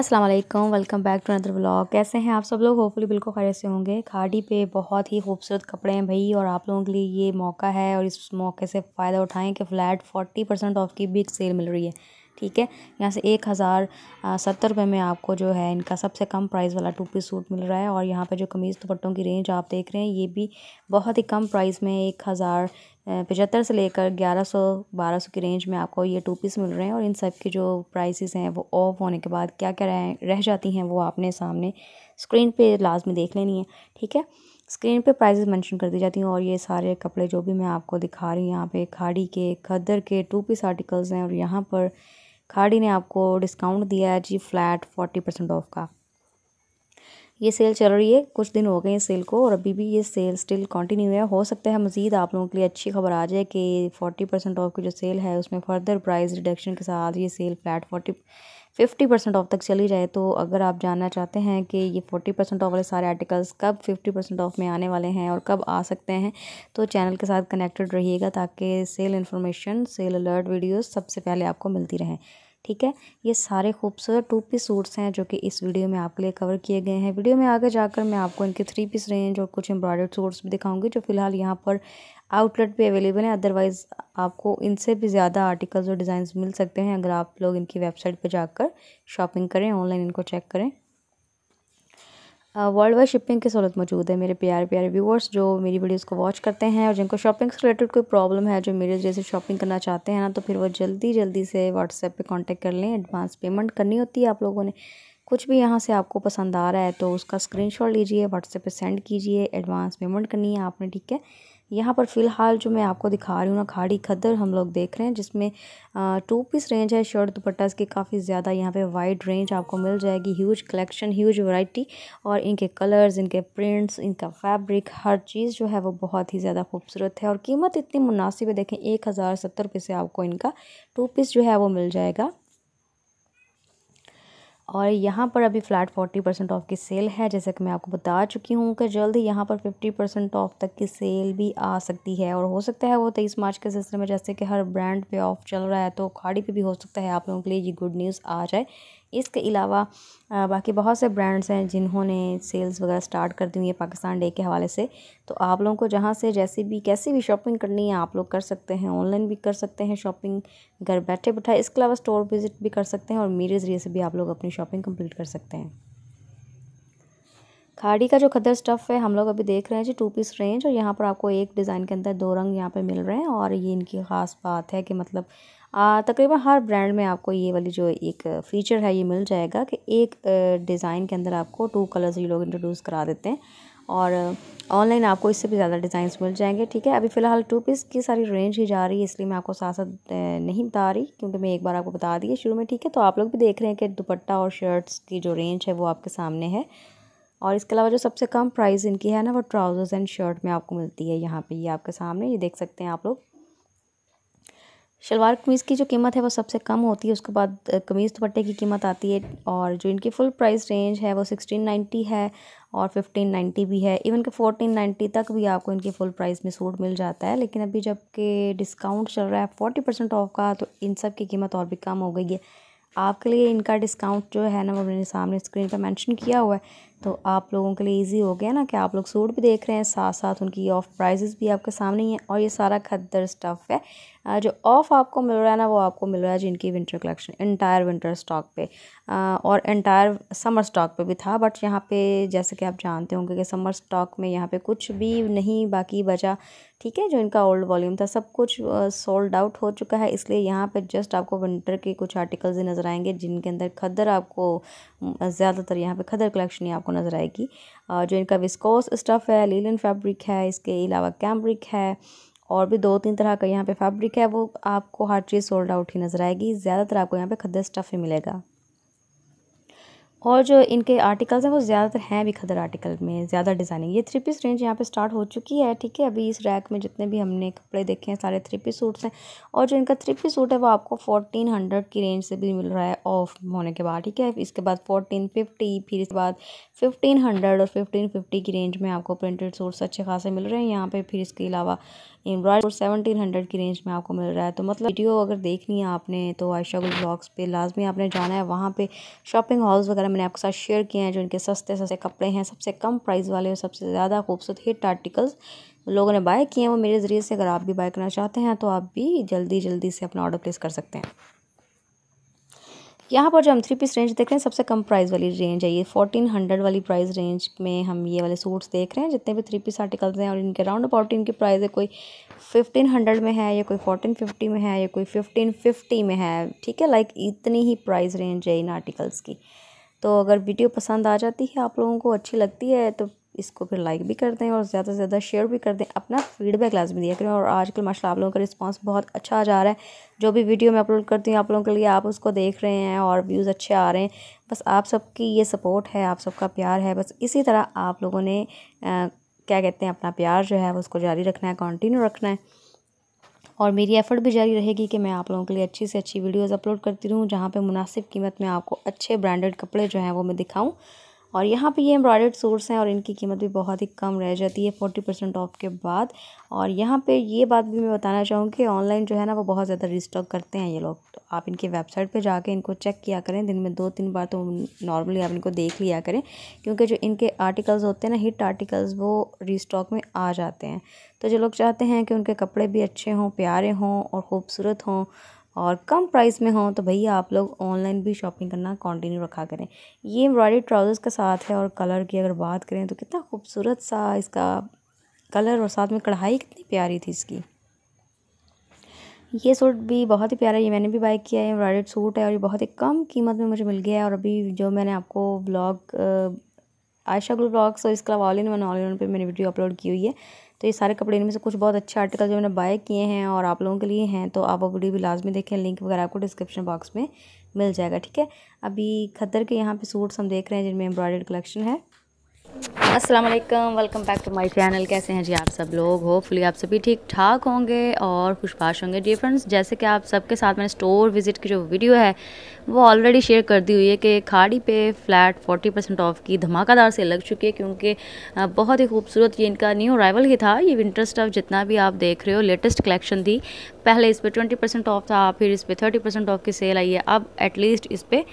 अस्सलाम वालेकुम welcome back to another vlog कैसे हैं आप सब लोग होपफुली बिल्कुल खैर से होंगे खाड़ी पे बहुत ही खूबसूरत कपड़े हैं भाई और आप लोगों के लिए ये मौका है और इस मौके से फ़ायदा उठाएं कि फ़्लैट 40 परसेंट ऑफ की बिग सेल मिल रही है ठीक है यहाँ से एक हज़ार सत्तर रुपये में आपको जो है इनका सबसे कम प्राइस वाला टू पीस सूट मिल रहा है और यहाँ पे जो कमीज़ दुपट्टों की रेंज आप देख रहे हैं ये भी बहुत ही कम प्राइस में एक हज़ार पचहत्तर से लेकर ग्यारह सौ बारह सौ की रेंज में आपको ये टू पीस मिल रहे हैं और इन सब के जो प्राइसेस हैं वो ऑफ होने के बाद क्या क्या रह, रह जाती हैं वो आपने सामने स्क्रीन पर लाजमी देख लेनी है ठीक है स्क्रीन पे प्राइजेज मेंशन कर दी जाती हैं और ये सारे कपड़े जो भी मैं आपको दिखा रही हूँ यहाँ पे खाड़ी के खदर के टू पीस आर्टिकल्स हैं और यहाँ पर खाड़ी ने आपको डिस्काउंट दिया है जी फ्लैट फोर्टी परसेंट ऑफ का ये सेल चल रही है कुछ दिन हो गए इस सेल को और अभी भी ये सेल स्टिल कंटिन्यू है हो सकता है मज़ीद आप लोगों के लिए अच्छी खबर आ जाए कि फोर्टी परसेंट ऑफ की जो सेल है उसमें फर्दर प्राइस रिडक्शन के साथ ये sale flat forty fifty percent off तक चली जाए तो अगर आप जानना चाहते हैं कि ये फोर्टी परसेंट ऑफ वाले सारे आर्टिकल्स कब फिफ्टी परसेंट ऑफ में आने वाले हैं और कब आ सकते हैं तो चैनल के साथ कनेक्टेड रहिएगा ताकि sale information sale alert videos सबसे पहले आपको मिलती रहें ठीक है ये सारे खूबसूरत टू पीस सूट्स हैं जो कि इस वीडियो में आपके लिए कवर किए गए हैं वीडियो में आगे जाकर मैं आपको इनके थ्री पीस रेंज और कुछ एम्ब्रॉयडर्ड सूट्स भी दिखाऊंगी जो फिलहाल यहाँ पर आउटलेट पे अवेलेबल है अदरवाइज़ आपको इनसे भी ज़्यादा आर्टिकल्स और डिज़ाइन मिल सकते हैं अगर आप लोग इनकी वेबसाइट पर जाकर शॉपिंग करें ऑनलाइन इनको चेक करें वर्ल्ड वाइड शिपिंग की सहूलत मौजूद है मेरे प्यारे प्यारे व्यूवर्स जो मेरी वीडियोस को वॉच करते हैं और जिनको शॉपिंग से रिलेटेड कोई प्रॉब्लम है जो मेरे जैसे शॉपिंग करना चाहते हैं ना तो फिर वो जल्दी जल्दी से व्हाट्सएप पे कांटेक्ट कर लें एडवांस पेमेंट करनी होती है आप लोगों ने कुछ भी यहाँ से आपको पसंद आ रहा है तो उसका स्क्रीनशॉट लीजिए व्हाट्सएप पे सेंड कीजिए एडवांस पेमेंट करनी है आपने ठीक है यहाँ पर फ़िलहाल जो मैं आपको दिखा रही हूँ ना खाड़ी खदर हम लोग देख रहे हैं जिसमें टू पीस रेंज है शर्ट दुपट्टा इसकी काफ़ी ज़्यादा यहाँ पे वाइड रेंज आपको मिल जाएगी ह्यूज कलेक्शन ह्यूज वैरायटी और इनके कलर्स इनके प्रिंट्स इनका फैब्रिक हर चीज़ जो है वो बहुत ही ज़्यादा खूबसूरत है और कीमत इतनी मुनासिब है देखें एक हज़ार सत्तर रुपये से आपको इनका टू पीस जो है वो मिल जाएगा और यहाँ पर अभी फ़्लैट फोर्टी परसेंट ऑफ़ की सेल है जैसा कि मैं आपको बता चुकी हूँ कि जल्द ही यहाँ पर फिफ्टी परसेंट ऑफ़ तक की सेल भी आ सकती है और हो सकता है वो तेईस मार्च के सिलसिले में जैसे कि हर ब्रांड पे ऑफ़ चल रहा है तो खाड़ी पे भी हो सकता है आप लोगों के लिए ये गुड न्यूज़ आ जाए इसके अलावा बाकी बहुत से ब्रांड्स हैं जिन्होंने सेल्स वगैरह स्टार्ट कर दी हुई है पाकिस्तान डे के हवाले से तो आप लोगों को जहाँ से जैसे भी कैसे भी शॉपिंग करनी है आप लोग कर सकते हैं ऑनलाइन भी कर सकते हैं शॉपिंग घर बैठे बैठाए इसके अलावा स्टोर विज़िट भी कर सकते हैं और मेरे ज़रिए से भी आप लोग अपनी शॉपिंग कंप्लीट कर सकते हैं खाड़ी का जो खदर स्टफ़ है हम लोग अभी देख रहे हैं जी टू पीस रेंज और यहाँ पर आपको एक डिज़ाइन के अंदर दो रंग यहाँ पे मिल रहे हैं और ये इनकी ख़ास बात है कि मतलब तकरीबन हर ब्रांड में आपको ये वाली जो एक फ़ीचर है ये मिल जाएगा कि एक डिज़ाइन के अंदर आपको टू कलर्स ये लोग इंट्रोड्यूस करा देते हैं और ऑनलाइन आपको इससे भी ज़्यादा डिज़ाइन मिल जाएंगे ठीक है अभी फ़िलहाल टू पीस की सारी रेंज ही जा रही है इसलिए मैं आपको साथ साथ नहीं बता रही क्योंकि मैं एक बार आपको बता दी शुरू में ठीक है तो आप लोग भी देख रहे हैं कि दुपट्टा और शर्ट्स की जो रेंज है वो आपके सामने है और इसके अलावा जो सबसे कम प्राइस इनकी है ना वो ट्राउज़र्स एंड शर्ट में आपको मिलती है यहाँ पे ये आपके सामने ये देख सकते हैं आप लोग शलवार कमीज़ की जो कीमत है वो सबसे कम होती है उसके बाद कमीज़ दुपट्टे की कीमत आती है और जो इनकी फुल प्राइस रेंज है वो सिक्सटीन नाइन्टी है और फिफ्टीन नाइन्टी भी है इवन के फोर्टीन नाइन्टी तक भी आपको इनकी फुल प्राइस में सूट मिल जाता है लेकिन अभी जबकि डिस्काउंट चल रहा है फोर्टी परसेंट ऑफ का तो इन सब की कीमत और भी कम हो गई है आपके लिए इनका डिस्काउंट जो है ना वो मेरे सामने स्क्रीन पर मैंशन किया हुआ है तो आप लोगों के लिए इजी हो गया ना कि आप लोग सूट भी देख रहे हैं साथ साथ उनकी ऑफ प्राइजेस भी आपके सामने ही हैं और ये सारा खद्दर स्टफ़ है जो ऑफ़ आपको मिल रहा है ना वो आपको मिल रहा है जिनकी winter collection entire winter stock पे और इंटायर समर स्टॉक पे भी था बट यहाँ पे जैसे कि आप जानते होंगे कि समर स्टॉक में यहाँ पे कुछ भी नहीं बाकी बचा ठीक है जो इनका ओल्ड वॉल्यूम था सब कुछ सोल्ड आउट हो चुका है इसलिए यहाँ पे जस्ट आपको विंटर के कुछ आर्टिकल्स ही नज़र आएंगे जिनके अंदर खदर आपको ज़्यादातर यहाँ पे खदर कलेक्शन ही आपको नज़र आएगी जो इनका विस्कोस स्टफ़ है लीलन फैब्रिक है इसके अलावा कैम्ब्रिक है और भी दो तीन तरह का यहाँ पे फैब्रिक है वो आपको हर चीज़ सोल्ड आउट ही नज़र आएगी ज़्यादातर आपको यहाँ पे खद्दर स्टफ़ ही मिलेगा और जो इनके आर्टिकल्स हैं वो ज़्यादातर हैं भी खदर आर्टिकल में ज़्यादा डिज़ाइनिंग ये थ्री पीस रेंज यहाँ पे स्टार्ट हो चुकी है ठीक है अभी इस रैक में जितने भी हमने कपड़े देखे हैं सारे थ्री पीस सूट्स हैं और जो इनका थ्री पीस सूट है वो आपको फोर्टीन हंड्रेड की रेंज से भी मिल रहा है ऑफ होने के बाद ठीक है इसके बाद फोर्टीन फिफ्टी फिर इसके बाद फिफ्टीन हंड्रेड और फिफ्टीन फिफ्टी की रेंज में आपको प्रिंटेड सूट्स अच्छे खासे मिल रहे हैं यहाँ पर फिर इसके अलावा एम्ब्रॉयड और सेवनटीन हंड्रेड की रेंज में आपको मिल रहा है तो मतलब वीडियो अगर देखनी है आपने तो आयशा गुल ब्लॉग्स पे लाजमी आपने जाना है वहाँ पे शॉपिंग हॉल्स वगैरह मैंने आपके साथ शेयर किए हैं जो इनके सस्ते सस्ते कपड़े हैं सबसे कम प्राइस वाले और सबसे ज़्यादा खूबसूरत हिट आर्टिकल्स लोगों ने बाय किए हैं वो मेरे ज़रिए से अगर आप भी बाय करना चाहते हैं तो आप भी जल्दी जल्दी से अपना ऑर्डर प्लेस कर सकते हैं यहाँ पर जो हम थ्री पीस रेंज देख रहे हैं सबसे कम प्राइस वाली रेंज है ये फोर्टीन हंड्रेड वाली प्राइस रेंज में हम ये वाले सूट्स देख रहे हैं जितने भी थ्री पीस आर्टिकल्स हैं और इनके राउंड अबाउट इनकी प्राइस है कोई फिफ्टीन हंड्रेड में है या कोई फोर्टीन फिफ्टी में है या कोई फिफ्टीन फिफ्टी में है ठीक है लाइक इतनी ही प्राइस रेंज है इन आर्टिकल्स की तो अगर वीडियो पसंद आ जाती है आप लोगों को अच्छी लगती है तो इसको फिर लाइक भी कर दें और ज़्यादा से ज़्यादा शेयर भी कर दें अपना फीडबैक लाजमी दिया करें और आजकल माशा आप लोगों का रिस्पांस बहुत अच्छा आ जा रहा है जो भी वीडियो मैं अपलोड करती हूँ आप लोगों के लिए आप उसको देख रहे हैं और व्यूज़ अच्छे आ रहे हैं बस आप सबकी ये सपोर्ट है आप सबका प्यार है बस इसी तरह आप लोगों ने आ, क्या कहते हैं अपना प्यार जो है उसको जारी रखना है कंटिन्यू रखना है और मेरी एफ़र्ट भी जारी रहेगी कि मैं आप लोगों के लिए अच्छी से अच्छी वीडियोज़ अपलोड करती रहूँ जहाँ पर मुनासिब कीमत में आपको अच्छे ब्रांडेड कपड़े जो हैं वो मैं दिखाऊँ और यहाँ पे ये एम्ब्रॉयडर्ड सूट्स हैं और इनकी कीमत भी बहुत ही कम रह जाती है फोर्टी परसेंट ऑफ के बाद और यहाँ पे ये बात भी मैं बताना चाहूँगी कि ऑनलाइन जो है ना वो बहुत ज़्यादा रिस्टॉक करते हैं ये लोग तो आप इनकी वेबसाइट पे जाके इनको चेक किया करें दिन में दो तीन बार तो नॉर्मली आप इनको देख लिया करें क्योंकि जो इनके आर्टिकल्स होते हैं ना हिट आर्टिकल्स वो रिस्टॉक में आ जाते हैं तो जो लोग चाहते हैं कि उनके कपड़े भी अच्छे हों प्यारे हों और ख़ूबसूरत हों और कम प्राइस में हो तो भैया आप लोग ऑनलाइन भी शॉपिंग करना कंटिन्यू रखा करें ये एम्ब्रॉयडरी ट्राउज़र्स का साथ है और कलर की अगर बात करें तो कितना खूबसूरत सा इसका कलर और साथ में कढ़ाई कितनी प्यारी थी इसकी ये सूट भी बहुत ही प्यारा है ये मैंने भी बाय किया है एम्ब्रॉयडेड सूट है और ये बहुत ही कम कीमत में मुझे मिल गया है और अभी जो मैंने आपको ब्लॉग आयशा ग्लू ब्लॉग्स और इसके अलावा all in one all in one पर मैंने वीडियो अपलोड की हुई है तो ये सारे कपड़े इनमें से कुछ बहुत अच्छे आर्टिकल जो मैंने बाय किए हैं और आप लोगों के लिए हैं तो आप वीडियो भी लाजमी देखें लिंक वगैरह आपको डिस्क्रिप्शन बॉक्स में मिल जाएगा ठीक है अभी खदर के यहाँ पे सूट्स हम देख रहे हैं जिनमें एम्ब्रॉयडर्ड कलेक्शन है अस्सलाम वालेकुम welcome back to my channel कैसे हैं जी आप सब लोग होपफुली आप सभी ठीक ठाक होंगे और खुशपाश होंगे डी फ्रेंड्स जैसे कि आप सबके साथ मैंने स्टोर विज़िट की जो वीडियो है वो ऑलरेडी शेयर कर दी हुई है कि खाड़ी पे फ्लैट 40 परसेंट ऑफ की धमाकादार से लग चुकी है क्योंकि बहुत ही खूबसूरत ये इनका न्यू अराइवल ही था ये विंटर स्टफ जितना भी आप देख रहे हो लेटेस्ट कलेक्शन थी पहले इस पर ट्वेंटी परसेंट ऑफ था फिर इस पर थर्टी परसेंट ऑफ की सेल आई है अब एटलीस्ट इस पर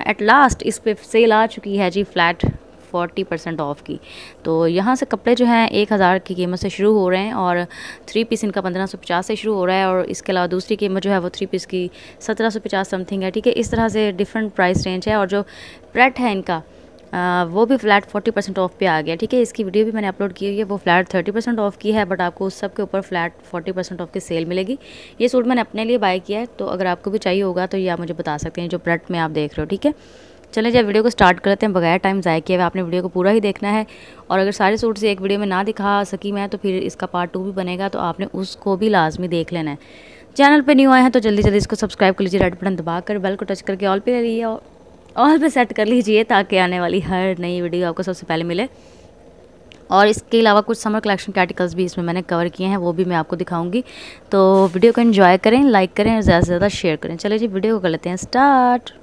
एट लास्ट इस पर सेल आ चुकी है जी फ्लैट फोर्टी परसेंट ऑफ़ की तो यहाँ से कपड़े जो हैं एक हज़ार की कीमत से शुरू हो रहे हैं और थ्री पीस इनका पंद्रह सौ पचास से शुरू हो रहा है और इसके अलावा दूसरी कीमत जो है वो थ्री पीस की सत्रह सौ पचास समथिंग है ठीक है इस तरह से डिफरेंट प्राइस रेंज है और जो प्रेट है इनका आ, वो भी फ्लैट 40 परसेंट ऑफ पे आ गया ठीक है इसकी वीडियो भी मैंने अपलोड की हुई है वो फ्लैट 30 परसेंट ऑफ की है बट आपको उस सब के ऊपर फ्लैट 40 परसेंट ऑफ की सेल मिलेगी ये सूट मैंने अपने लिए बाय किया है तो अगर आपको भी चाहिए होगा तो ये आप मुझे बता सकते हैं जो ब्रेड में आप देख रहे हो ठीक है चलें जब वीडियो को स्टार्ट करते हैं बगैर टाइम ज़ाय किए हुए आपने वीडियो को पूरा ही देखना है और अगर सारे सूट से एक वीडियो में ना दिखा सकी मैं तो फिर इसका पार्ट टू भी बनेगा तो आपने उसको भी लाजमी देख लेना है चैनल पर न्यू आए हैं तो जल्दी जल्दी इसको सब्सक्राइब कर लीजिए रेड बटन दबा कर बेल को टच करके ऑल पे रहिए और ऑल पे सेट कर लीजिए ताकि आने वाली हर नई वीडियो आपको सबसे पहले मिले और इसके अलावा कुछ समर कलेक्शन के आर्टिकल्स भी इसमें मैंने कवर किए हैं वो भी मैं आपको दिखाऊंगी तो वीडियो को एंजॉय करें लाइक करें और ज़्यादा से ज़्यादा शेयर करें चलिए जी वीडियो को कर लेते हैं स्टार्ट